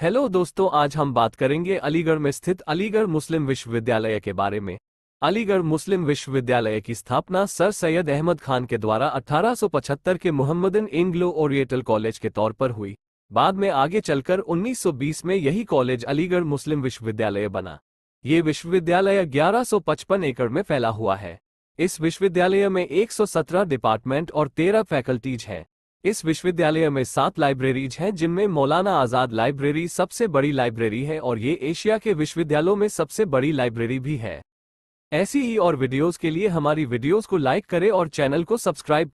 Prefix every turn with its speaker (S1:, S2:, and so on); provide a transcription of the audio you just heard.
S1: hello दोस्तों आज हम बात करेंगे अलीगढ़ में स्थित अलीगढ़ मुस्लिम विश्वविद्यालय के बारे में अलीगढ़ मुस्लिम विश्वविद्यालय की स्थापना सर सैयद अहमद खान के द्वारा 1875 के मोहम्मदन एंग्लो ओरिएटल कॉलेज के तौर पर हुई बाद में आगे चलकर 1920 में यही कॉलेज अलीगढ़ मुस्लिम विश्वविद्यालय बना ये विश्वविद्यालय ग्यारह एकड़ में फैला हुआ है इस विश्वविद्यालय में एक डिपार्टमेंट और तेरह फैकल्टीज हैं इस विश्वविद्यालय में सात लाइब्रेरीज हैं जिनमें मौलाना आज़ाद लाइब्रेरी सबसे बड़ी लाइब्रेरी है और ये एशिया के विश्वविद्यालयों में सबसे बड़ी लाइब्रेरी भी है ऐसी ही और वीडियोस के लिए हमारी वीडियोस को लाइक करें और चैनल को सब्सक्राइब